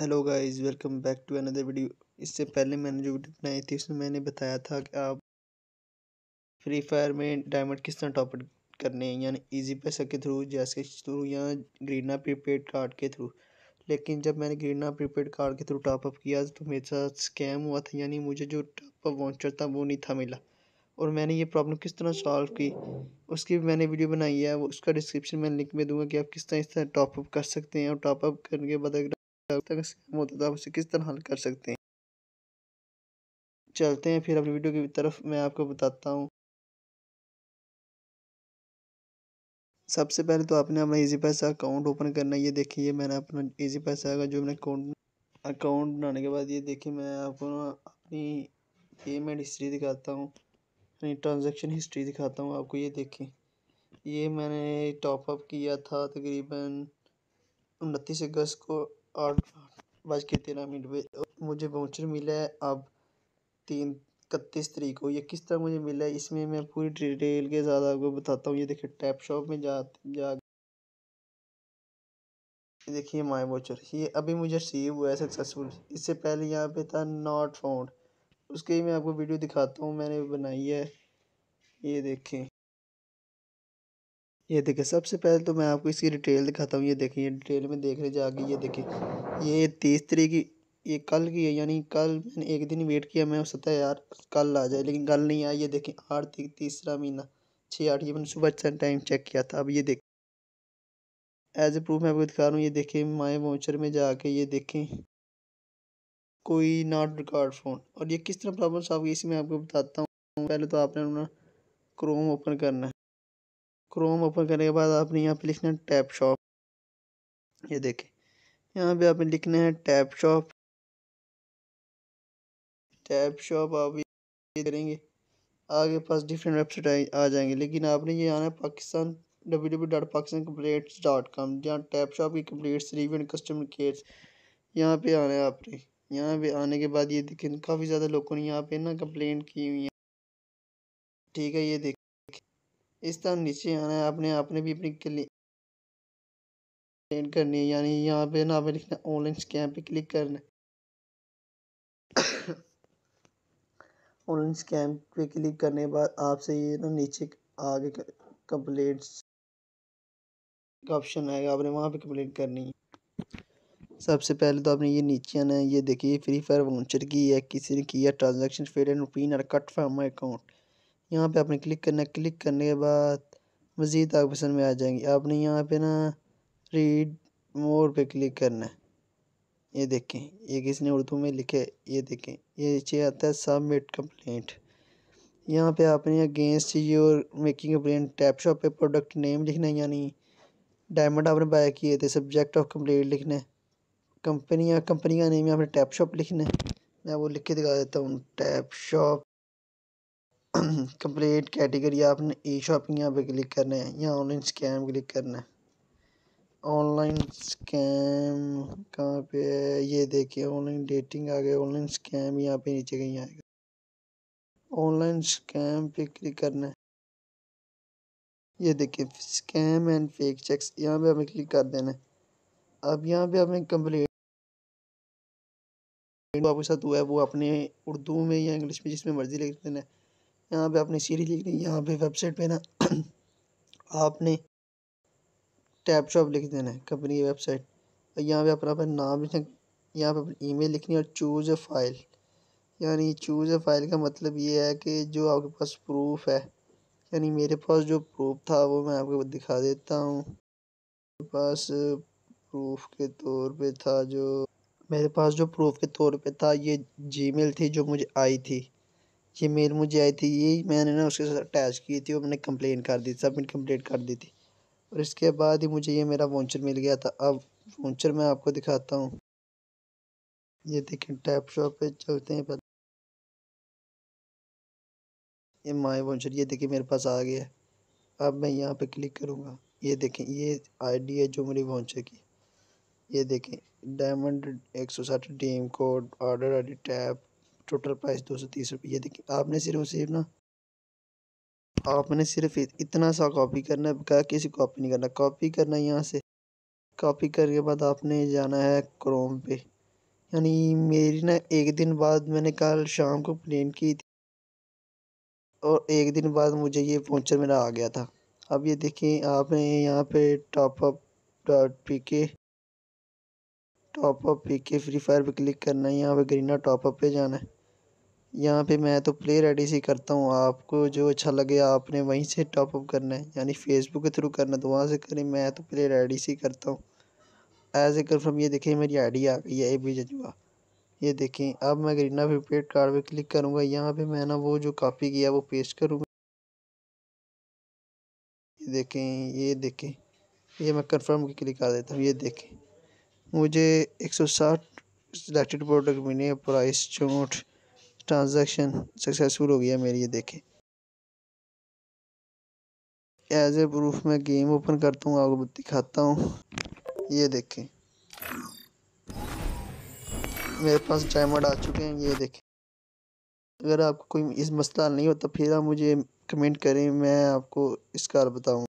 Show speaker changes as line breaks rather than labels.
hello guys welcome back to another video इससे पहले मैंने जो वीडियो बनाई थी उसमें मैंने बताया था कि आप फ्री फायर में डायमंड किस तरह टॉप करने हैं यानी इजी पैसा के थ्रू जैसे थ्रू या ग्रीना प्रीपेड कार्ड के थ्रू लेकिन जब मैंने ग्रीना प्रीपेड कार्ड के थ्रू टॉपअप किया तो मेरे साथ स्कैम हुआ था यानी मुझे जो टॉपअप वॉन्चर था वो नहीं था मिला और मैंने ये प्रॉब्लम किस तरह सॉल्व की उसकी भी मैंने वीडियो बनाई है उसका डिस्क्रिप्शन मैं लिंक में दूंगा कि आप किस तरह इस तरह टॉपअप कर सकते हैं और टॉपअप करने के बाद आप उसे किस तरह हल कर सकते हैं चलते हैं फिर अपनी वीडियो की तरफ मैं आपको बताता हूँ सबसे पहले तो आपने अपना इजी पैसा अकाउंट ओपन करना है ये देखिए मैंने अपना इजी पैसा का जो मैंने अकाउंट अकाउंट बनाने के बाद ये देखिए मैं आपको अपनी पेमेंट हिस्ट्री दिखाता हूँ अपनी ट्रांजैक्शन हिस्ट्री दिखाता हूँ आपको ये देखिए ये मैंने टॉपअप किया था तकरीबन उनतीस अगस्त को आठ बज के तेरह मिनट पे मुझे वाउचर मिला है अब तीन इकतीस तरीक को ये किस तरह मुझे मिला है इसमें मैं पूरी डिटेल के साथ आपको बताता हूँ ये देखिए टैप शॉप में जा जा देखिए माई वाउचर ये अभी मुझे रिसीव हुआ है सक्सेसफुल इससे पहले यहाँ पे था नॉट फाउंड उसके ही मैं आपको वीडियो दिखाता हूँ मैंने बनाई है ये देखें ये देखिए सबसे पहले तो मैं आपको इसकी डिटेल दिखाता हूँ ये देखिए डिटेल में देख रहे जाके ये देखिए ये तीस तरीक की ये कल की है यानी कल मैंने एक दिन वेट किया मैं सोचा यार कल आ जाए लेकिन कल नहीं आया ये देखिए आठ तरीक तीसरा महीना छः आठ ये मैंने सुबह अच्छा टाइम चेक किया था अब ये देख एज ए प्रूफ मैं आपको दिखा रहा हूँ ये देखिए माए वाउचर में जाके ये देखें कोई नॉट रिकॉर्ड फ़ोन और ये किस तरह प्रॉब्लम सॉल्व मैं आपको बताता हूँ पहले तो आपने अपना क्रोम ओपन करना है क्रोम ओपन करने के बाद आपने यहाँ पे लिखना है टैप शॉप ये देखें यहाँ पे आपने लिखना है टैप शॉप टैप शॉप आप ये करेंगे आगे पास डिफरेंट वेबसाइट आ जाएंगे लेकिन आपने ये आना है Pakistan W W dot Pakistan dot com जहाँ टैप शॉप की complaints review and customer care यहाँ पे आना है आपने यहाँ पे आने के बाद ये देखें काफ़ी ज़्यादा लोगों ने यहाँ पे ना कंप्लेंट की हुई है ठीक है ये देख इस तरह नीचे आना है आपने आपने भी अपनी क्लिक करनी है यानी यहाँ पे ना पे लिखना ऑनलाइन स्कैम पे क्लिक करना है ऑनलाइन स्कैम पे क्लिक करने के बाद आपसे ये ना नीचे आगे कंप्लेंट्स का ऑप्शन आएगा आपने वहाँ पे कंप्लेंट करनी है सबसे पहले तो आपने ये नीचे आना है ये देखिए फ्री फायर वाउचर की है किसी ने किया transaction fail and rupees cut from my account यहाँ पे आपने क्लिक करना क्लिक करने के बाद मज़ीद आप पसंद में आ जाएंगी आपने यहाँ पे ना रीड मोर पे क्लिक करना है ये देखें ये किसी ने उर्दू में लिखे ये देखें ये नीचे आता है सबमिट कंप्लेंट यहाँ पे आपने against your making complaint tap shop पे प्रोडक्ट नेम लिखना है यानी डायमंड आपने बाय किए थे सब्जेक्ट ऑफ कम्प्लेंट लिखना है कंपनी या कंपनी का नेम आपने टैप शॉप लिखना है मैं वो लिख के दिखा देता हूँ टैप शॉप कंप्लीट कैटेगरी आपने ई शॉपिंग यहाँ पे क्लिक करना है या ऑनलाइन स्कैम क्लिक करना है ऑनलाइन स्कैम कहाँ पे ये देखिए ऑनलाइन डेटिंग आ गया ऑनलाइन स्कैम यहाँ पे नीचे कहीं आएगा ऑनलाइन स्कैम पे क्लिक करना है ये देखिए स्कैम एंड फेक चेक्स यहाँ पे हमें क्लिक कर देना है अब यहाँ पे हमें कंप्लीट आपके साथ हुआ है वो अपने उर्दू में या इंग्लिश में जिसमें मर्जी लिख देना है यहाँ पे आपने सीरीज लिखनी दी यहाँ पे वेबसाइट पे ना आपने टैप शॉप लिख देना है कंपनी की वेबसाइट और यहाँ पे अपना अपना नाम लिखना यहाँ पे अपनी ई लिखनी है और चूज़ अ फाइल यानी चूज़ अ फाइल का मतलब ये है कि जो आपके पास प्रूफ है यानी मेरे पास जो प्रूफ था वो मैं आपको दिखा देता हूँ मेरे पास प्रूफ के तौर पे था जो मेरे पास जो प्रूफ के तौर पे था ये जीमेल थी जो मुझे आई थी ये मेल मुझे आई थी ये मैंने ना उसके साथ अटैच की थी और मैंने कंप्लेन कर दी सबमिट कंप्लीट कर दी थी और इसके बाद ही मुझे ये मेरा वाउचर मिल गया था अब वाउचर मैं आपको दिखाता हूँ ये देखें टैप शॉप पे चलते हैं ये माई वाउचर ये देखिए मेरे पास आ गया अब मैं यहाँ पर क्लिक करूँगा ये देखें ये आई है जो मेरी वाउचर की ये देखें डायमंड एक सौ साठ D code order I D tap total price दो सौ तीस रुपये देखिए आपने सिर्फ सिर्फ ना आपने सिर्फ इतना सा कॉपी करना है बकाया किसी कॉपी नहीं करना कॉपी करना है यहाँ से कॉपी करके के बाद आपने जाना है क्रोम पे यानी मेरी ना एक दिन बाद मैंने कल शाम को प्लेन की थी और एक दिन बाद मुझे ये पहुँचर मेरा आ गया था अब ये देखें आपने यहाँ पे top up dot P K top up P K free fire पर क्लिक करना है यहाँ पे ग्रीना टॉपअप पे जाना है यहाँ पे मैं तो प्ले रेडी से करता हूँ आपको जो अच्छा लगे आपने वहीं से टॉपअप करना है यानी फेसबुक के थ्रू करना तो वहाँ से करें मैं तो प्ले रेडी से करता हूँ एज ए कन्फर्म ये देखें मेरी आईडी आ गई है ए बी जजवा ये देखें अब मैं ग्रीना प्रीपेड कार्ड पर क्लिक करूँगा यहाँ पर मैं ना वो जो कॉपी किया वो पेस्ट करूँगा ये देखें ये देखें ये मैं कन्फर्म क्लिक कर देता हूँ ये देखें मुझे एक सौ साठ सिलेक्टेड प्रोडक्ट मिले प्राइस चोट ट्रांजैक्शन सक्सेसफुल हो गया मेरी ये देखें एज ए प्रूफ मैं गेम ओपन करता हूँ आपको दिखाता हूँ ये देखें मेरे पास डायमंड आ चुके हैं ये देखें अगर आपको कोई इस मसला नहीं होता फिर आप मुझे कमेंट करें मैं आपको इसका बताऊँ